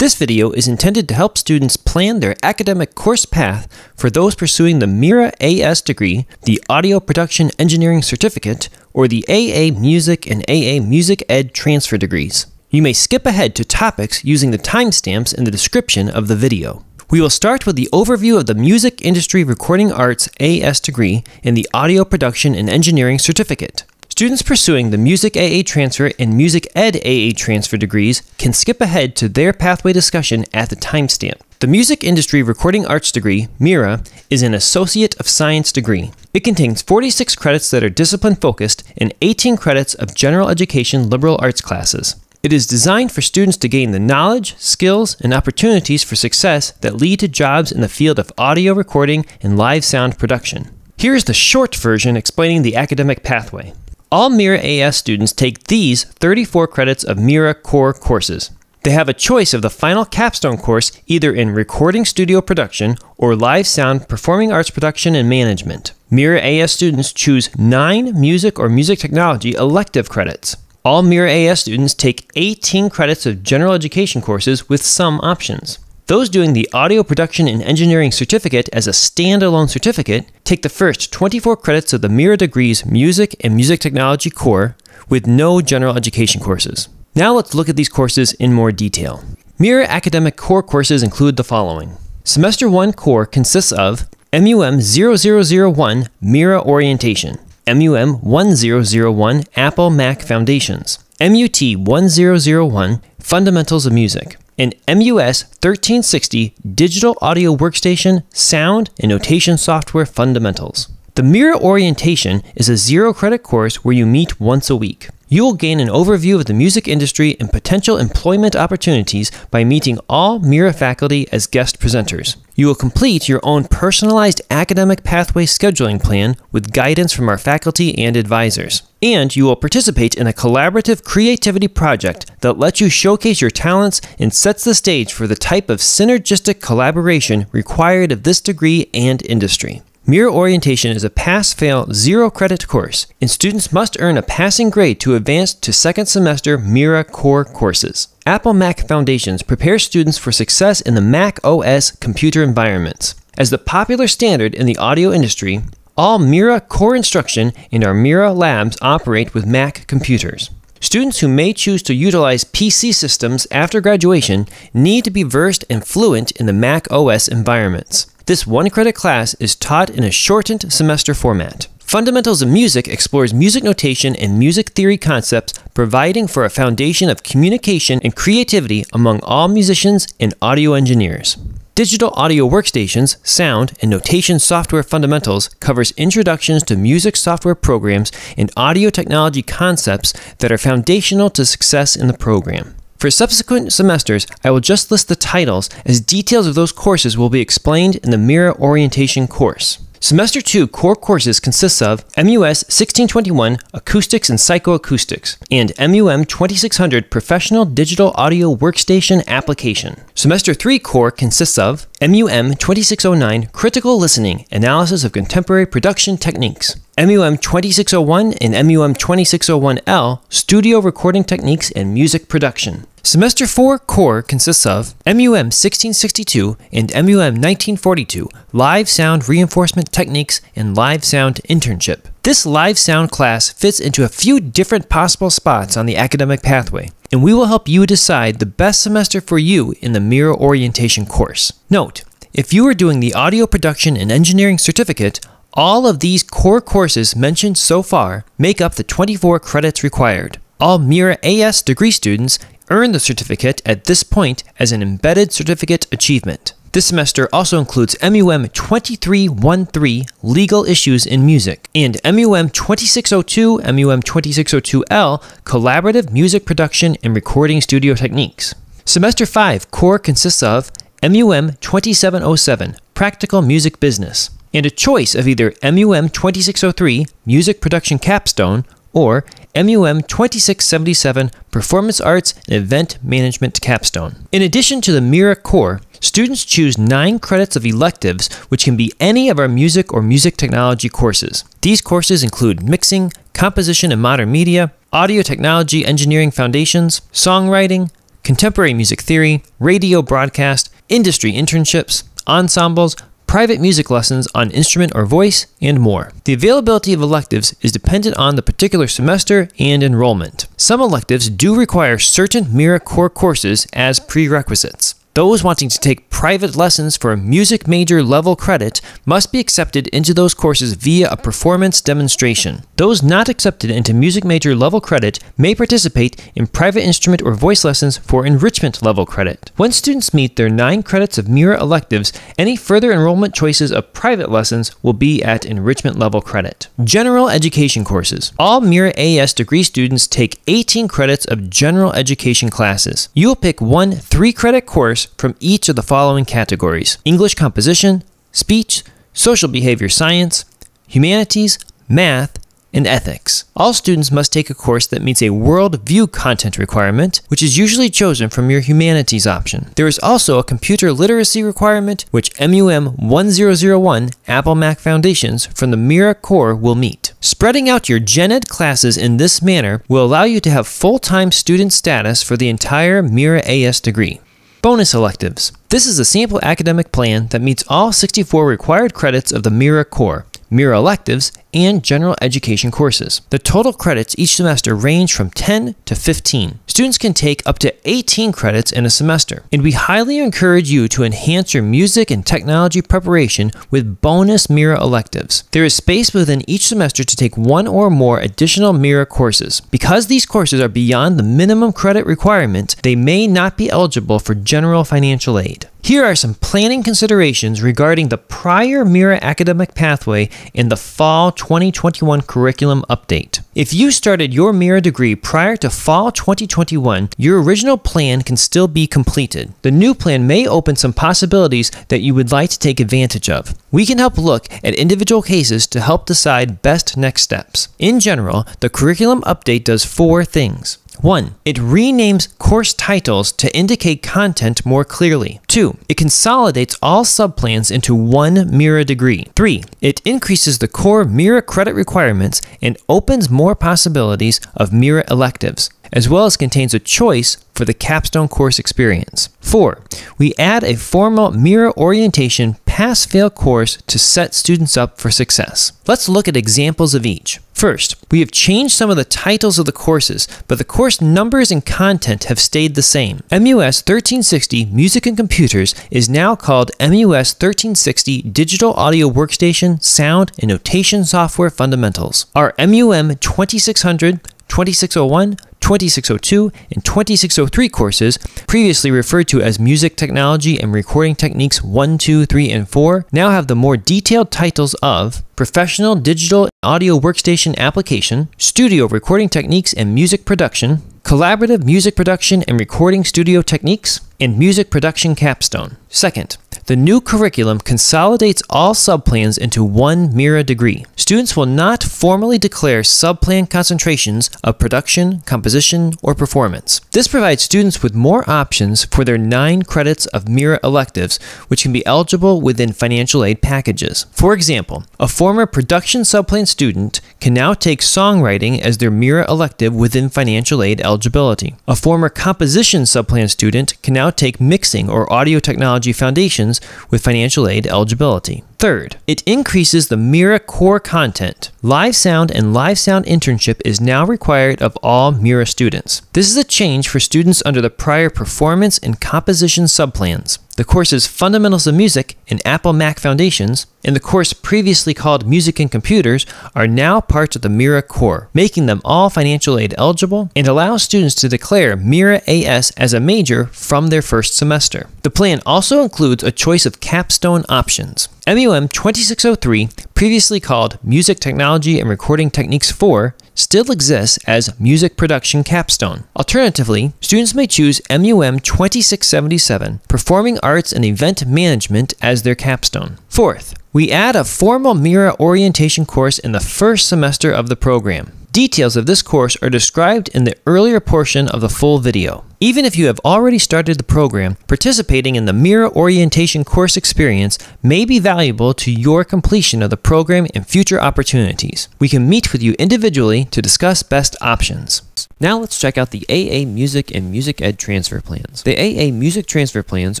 This video is intended to help students plan their academic course path for those pursuing the MIRA AS degree, the Audio Production Engineering Certificate, or the AA Music and AA Music Ed Transfer degrees. You may skip ahead to topics using the timestamps in the description of the video. We will start with the overview of the Music Industry Recording Arts AS degree and the Audio Production and Engineering Certificate. Students pursuing the Music AA Transfer and Music Ed AA Transfer degrees can skip ahead to their pathway discussion at the timestamp. The Music Industry Recording Arts degree, MIRA, is an Associate of Science degree. It contains 46 credits that are discipline focused and 18 credits of general education liberal arts classes. It is designed for students to gain the knowledge, skills, and opportunities for success that lead to jobs in the field of audio recording and live sound production. Here is the short version explaining the academic pathway. All Mira AS students take these 34 credits of Mira core courses. They have a choice of the final capstone course either in recording studio production or live sound, performing arts production, and management. Mira AS students choose nine music or music technology elective credits. All Mira AS students take 18 credits of general education courses with some options. Those doing the Audio Production and Engineering Certificate as a standalone certificate take the first 24 credits of the Mira Degrees Music and Music Technology Core with no general education courses. Now let's look at these courses in more detail. Mira Academic Core courses include the following. Semester 1 Core consists of MUM 0001 Mira Orientation, MUM 1001 Apple Mac Foundations, MUT 1001 Fundamentals of Music, an MUS 1360 digital audio workstation, sound, and notation software fundamentals. The Mirror Orientation is a zero credit course where you meet once a week. You will gain an overview of the music industry and potential employment opportunities by meeting all Mira faculty as guest presenters. You will complete your own personalized academic pathway scheduling plan with guidance from our faculty and advisors. And you will participate in a collaborative creativity project that lets you showcase your talents and sets the stage for the type of synergistic collaboration required of this degree and industry. Mirror orientation is a pass-fail zero-credit course, and students must earn a passing grade to advance to second semester Mira core courses. Apple Mac Foundations prepares students for success in the Mac OS computer environments. As the popular standard in the audio industry, all Mira core instruction and our Mira labs operate with Mac computers. Students who may choose to utilize PC systems after graduation need to be versed and fluent in the Mac OS environments. This one credit class is taught in a shortened semester format. Fundamentals of Music explores music notation and music theory concepts, providing for a foundation of communication and creativity among all musicians and audio engineers. Digital Audio Workstations, Sound, and Notation Software Fundamentals covers introductions to music software programs and audio technology concepts that are foundational to success in the program. For subsequent semesters, I will just list the titles as details of those courses will be explained in the Mirror Orientation course. Semester 2 core courses consist of MUS 1621 Acoustics and Psychoacoustics and MUM 2600 Professional Digital Audio Workstation Application. Semester 3 core consists of MUM 2609 Critical Listening Analysis of Contemporary Production Techniques MUM 2601 and MUM 2601L, Studio Recording Techniques and Music Production. Semester 4 core consists of MUM 1662 and MUM 1942, Live Sound Reinforcement Techniques and Live Sound Internship. This live sound class fits into a few different possible spots on the academic pathway, and we will help you decide the best semester for you in the Mirror Orientation course. Note, if you are doing the audio production and engineering certificate, all of these core courses mentioned so far make up the 24 credits required. All MIRA AS degree students earn the certificate at this point as an embedded certificate achievement. This semester also includes MUM 2313 Legal Issues in Music and MUM 2602 MUM 2602L Collaborative Music Production and Recording Studio Techniques. Semester 5 core consists of MUM 2707 Practical Music Business, and a choice of either MUM 2603 Music Production Capstone or MUM 2677 Performance Arts and Event Management Capstone. In addition to the MIRA core, students choose nine credits of electives, which can be any of our music or music technology courses. These courses include mixing, composition and modern media, audio technology engineering foundations, songwriting, contemporary music theory, radio broadcast, industry internships, ensembles, private music lessons on instrument or voice, and more. The availability of electives is dependent on the particular semester and enrollment. Some electives do require certain MIRA core courses as prerequisites. Those wanting to take private lessons for music major level credit must be accepted into those courses via a performance demonstration. Those not accepted into music major level credit may participate in private instrument or voice lessons for enrichment level credit. When students meet their nine credits of MIRA electives, any further enrollment choices of private lessons will be at enrichment level credit. General education courses. All MIRA AS degree students take 18 credits of general education classes. You'll pick one three credit course from each of the following categories English composition, speech, social behavior science, humanities, math, and ethics. All students must take a course that meets a worldview content requirement, which is usually chosen from your humanities option. There is also a computer literacy requirement, which MUM 1001 Apple Mac Foundations from the Mira Core will meet. Spreading out your Gen Ed classes in this manner will allow you to have full-time student status for the entire Mira AS degree. Bonus electives. This is a sample academic plan that meets all 64 required credits of the MIRA core. MIRA electives and general education courses. The total credits each semester range from 10 to 15. Students can take up to 18 credits in a semester, and we highly encourage you to enhance your music and technology preparation with bonus MIRA electives. There is space within each semester to take one or more additional MIRA courses. Because these courses are beyond the minimum credit requirement, they may not be eligible for general financial aid. Here are some planning considerations regarding the prior MIRA academic pathway in the fall 2021 curriculum update. If you started your mirror degree prior to fall 2021, your original plan can still be completed. The new plan may open some possibilities that you would like to take advantage of. We can help look at individual cases to help decide best next steps. In general, the curriculum update does four things. 1. It renames course titles to indicate content more clearly. 2. It consolidates all subplans into one MIRA degree. 3. It increases the core MIRA credit requirements and opens more possibilities of MIRA electives as well as contains a choice for the capstone course experience. 4. We add a formal MIRA orientation pass-fail course to set students up for success. Let's look at examples of each. First, we have changed some of the titles of the courses, but the course numbers and content have stayed the same. MUS 1360 Music and Computers is now called MUS 1360 Digital Audio Workstation, Sound, and Notation Software Fundamentals. Our MUM 2600, 2601, 2602, and 2603 courses, previously referred to as Music Technology and Recording Techniques 1, 2, 3, and 4, now have the more detailed titles of professional digital audio workstation application, studio recording techniques and music production, collaborative music production and recording studio techniques, and music production capstone. Second, the new curriculum consolidates all subplans into one MIRA degree. Students will not formally declare subplan concentrations of production, composition, or performance. This provides students with more options for their nine credits of MIRA electives, which can be eligible within financial aid packages. For example, a formal former production subplan student can now take songwriting as their MIRA elective within financial aid eligibility. A former composition subplan student can now take mixing or audio technology foundations with financial aid eligibility. Third, it increases the MIRA core content. Live sound and live sound internship is now required of all MIRA students. This is a change for students under the prior performance and composition subplans the courses Fundamentals of Music and Apple Mac Foundations, and the course previously called Music and Computers, are now parts of the MIRA core, making them all financial aid eligible and allows students to declare MIRA AS as a major from their first semester. The plan also includes a choice of capstone options. MUM 2603, previously called Music Technology and Recording Techniques 4, still exists as Music Production Capstone. Alternatively, students may choose MUM 2677, Performing Arts and Event Management, as their capstone. Fourth, we add a formal MIRA orientation course in the first semester of the program. Details of this course are described in the earlier portion of the full video. Even if you have already started the program, participating in the Mira Orientation course experience may be valuable to your completion of the program and future opportunities. We can meet with you individually to discuss best options. Now let's check out the AA Music and Music Ed Transfer Plans. The AA Music Transfer Plans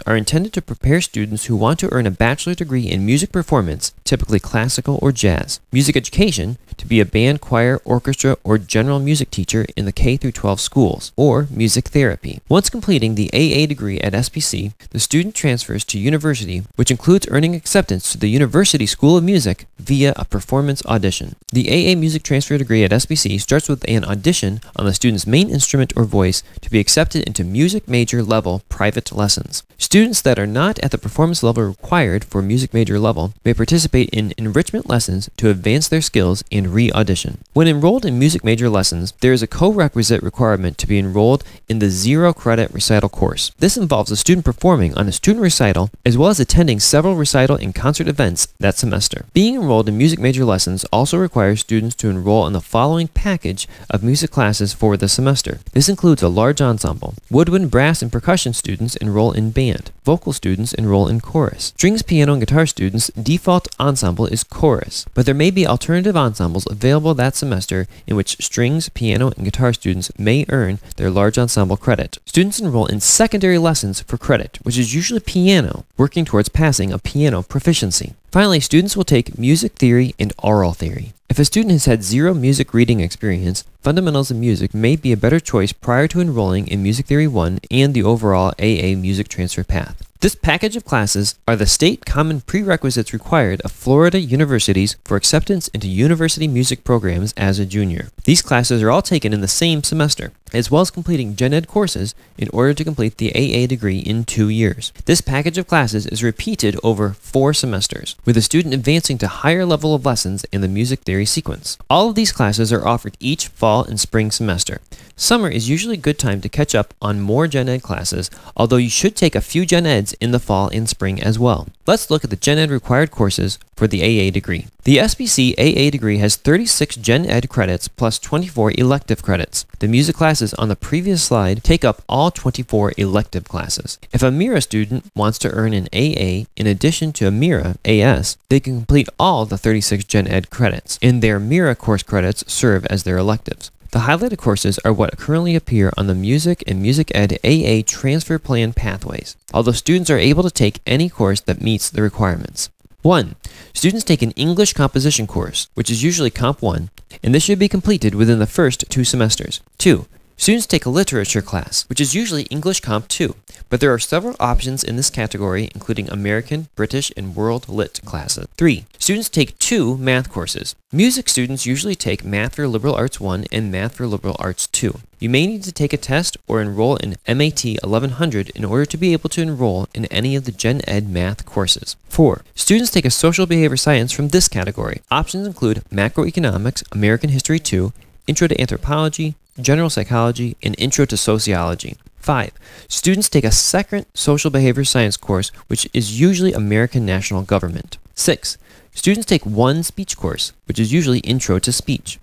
are intended to prepare students who want to earn a bachelor's degree in music performance, typically classical or jazz, music education, to be a band, choir, orchestra, or general music teacher in the K-12 schools, or music therapy. Once completing the AA degree at SPC, the student transfers to university, which includes earning acceptance to the University School of Music via a performance audition. The AA Music Transfer degree at SPC starts with an audition on the student student's main instrument or voice to be accepted into music major level private lessons. Students that are not at the performance level required for music major level may participate in enrichment lessons to advance their skills and re-audition. When enrolled in music major lessons, there is a co-requisite requirement to be enrolled in the zero credit recital course. This involves a student performing on a student recital as well as attending several recital and concert events that semester. Being enrolled in music major lessons also requires students to enroll in the following package of music classes for the semester. This includes a large ensemble. Woodwind, brass, and percussion students enroll in band. Vocal students enroll in chorus. Strings, piano, and guitar students' default ensemble is chorus, but there may be alternative ensembles available that semester in which strings, piano, and guitar students may earn their large ensemble credit. Students enroll in secondary lessons for credit, which is usually piano, working towards passing a piano proficiency. Finally, students will take music theory and oral theory. If a student has had zero music reading experience, Fundamentals of Music may be a better choice prior to enrolling in Music Theory 1 and the overall AA music transfer path. This package of classes are the state common prerequisites required of Florida universities for acceptance into university music programs as a junior. These classes are all taken in the same semester as well as completing Gen Ed courses in order to complete the AA degree in two years. This package of classes is repeated over four semesters, with the student advancing to higher level of lessons in the music theory sequence. All of these classes are offered each fall and spring semester. Summer is usually a good time to catch up on more Gen Ed classes, although you should take a few Gen Eds in the fall and spring as well. Let's look at the Gen Ed required courses for the AA degree. The SBC AA degree has 36 Gen Ed credits plus 24 elective credits. The music class classes on the previous slide take up all 24 elective classes. If a MIRA student wants to earn an AA in addition to a MIRA AS, they can complete all the 36 Gen Ed credits, and their MIRA course credits serve as their electives. The highlighted courses are what currently appear on the Music and Music Ed AA transfer plan pathways, although students are able to take any course that meets the requirements. 1. Students take an English composition course, which is usually Comp 1, and this should be completed within the first two semesters. 2. Students take a literature class, which is usually English Comp 2, but there are several options in this category, including American, British, and World Lit classes. 3. Students take two math courses. Music students usually take Math for Liberal Arts 1 and Math for Liberal Arts 2. You may need to take a test or enroll in MAT 1100 in order to be able to enroll in any of the Gen Ed math courses. 4. Students take a social behavior science from this category. Options include macroeconomics, American History 2, Intro to Anthropology, General Psychology, and Intro to Sociology. 5. Students take a second social behavior science course, which is usually American national government. 6. Students take one speech course, which is usually Intro to Speech.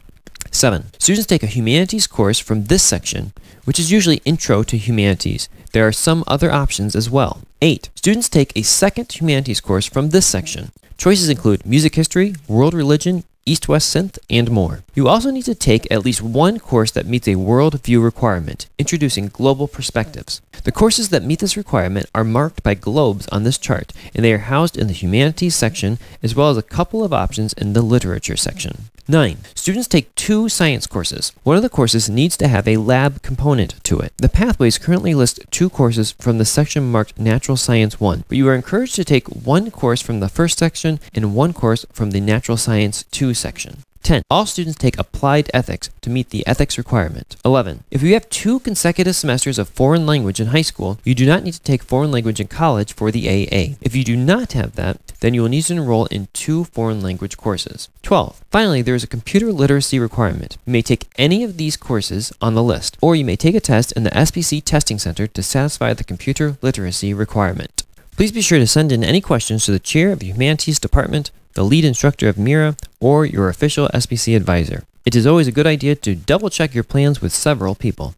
7. Students take a humanities course from this section, which is usually Intro to Humanities. There are some other options as well. 8. Students take a second humanities course from this section. Choices include music history, world religion, East West Synth, and more. You also need to take at least one course that meets a worldview requirement, introducing global perspectives. The courses that meet this requirement are marked by globes on this chart, and they are housed in the humanities section as well as a couple of options in the literature section. 9. Students take two science courses. One of the courses needs to have a lab component to it. The pathways currently list two courses from the section marked Natural Science 1, but you are encouraged to take one course from the first section and one course from the Natural Science 2 section. 10. All students take applied ethics to meet the ethics requirement. 11. If you have two consecutive semesters of foreign language in high school, you do not need to take foreign language in college for the AA. If you do not have that, then you will need to enroll in two foreign language courses. 12. Finally, there is a computer literacy requirement. You may take any of these courses on the list, or you may take a test in the SPC Testing Center to satisfy the computer literacy requirement. Please be sure to send in any questions to the Chair of the Humanities Department the lead instructor of Mira, or your official SBC advisor. It is always a good idea to double check your plans with several people.